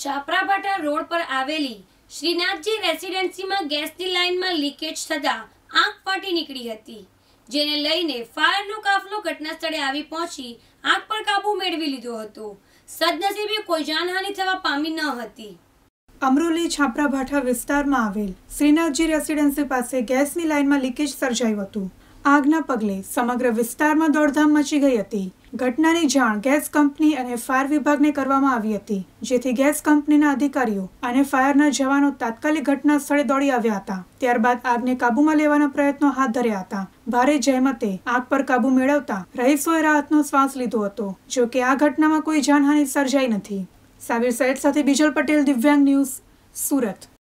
છાપરાભાટા road પર આવેલી શ્રીનાથજી રેસિડેન્સીમાં ગેસની લાઇનમાં લીકેજ થતાં આંખ ફાટી નીકળી હતી જેને લઈને ફાયરનો કાફલો ઘટના સ્થળે આવી પહોંચી આંખ પર કાબુ મેળવી લીધો હતો સદનસીબે કોઈ જાનહાનિ થવા પામી ન હતી અમરોલી છાપરાભાઠા વિસ્તારમાં આવેલ શ્રીનાથજી રેસિડેન્સી પાસે ગેસની લાઇનમાં લીકેજ સર્જાયું હતું આગના પગલે સમગ્ર વિસ્તારમાં દોડધામ મચી ગઈ હતી ઘટનાની જાણ ગેસ કંપની અને ફાયર વિભાગને કરવામાં આવી હતી જેથી ગેસ કંપનીના અધિકારીઓ અને ફાયરના જવાનો તાત્કાલિક ઘટના સ્થળે દોડી આવ્યા હતા ત્યારબાદ આગને કાબૂમાં લેવાના પ્રયત્નો હાથ ધર્યા હતા ભારે જહેમતે આગ પર કાબૂ મેળવતા રહીશોએ રાહતનો શ્વાસ લીધો હતો જો કે આ ઘટનામાં કોઈ જાનહાનિ સર્જાઈ નથી સાબિર સૈયદ સાથે બીજલ પટેલ દિવ્યાંગ ન્યૂઝ સુરત